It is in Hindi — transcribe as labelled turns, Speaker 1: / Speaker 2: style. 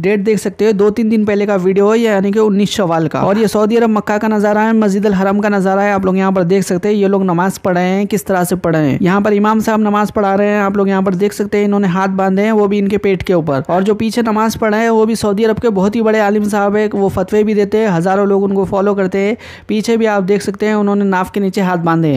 Speaker 1: डेट देख सकते हो दो तीन दिन पहले का वीडियो है यानी कि उन्नीस सवाल का और ये सऊदी अरब मक्का का नज़ारा है मस्जिद अल हरम का नज़ारा है आप लोग यहाँ पर देख सकते हैं ये लोग नमाज पढ़ रहे हैं किस तरह से पढ़ रहे हैं यहाँ पर इमाम साहब नमाज पढ़ा रहे हैं आप लोग यहाँ पर देख सकते हैं इन्होंने हाथ बांधे हैं वो भी इनके पेट के ऊपर और जो पीछे नमाज पढ़ा है वो भी सऊदी अरब के बहुत ही बड़े आलिम साहब है वो फतवे भी देते हैं हज़ारों लोग उनको फॉलो करते हैं पीछे भी आप देख सकते हैं उन्होंने नाव के नीचे हाथ बांधे हैं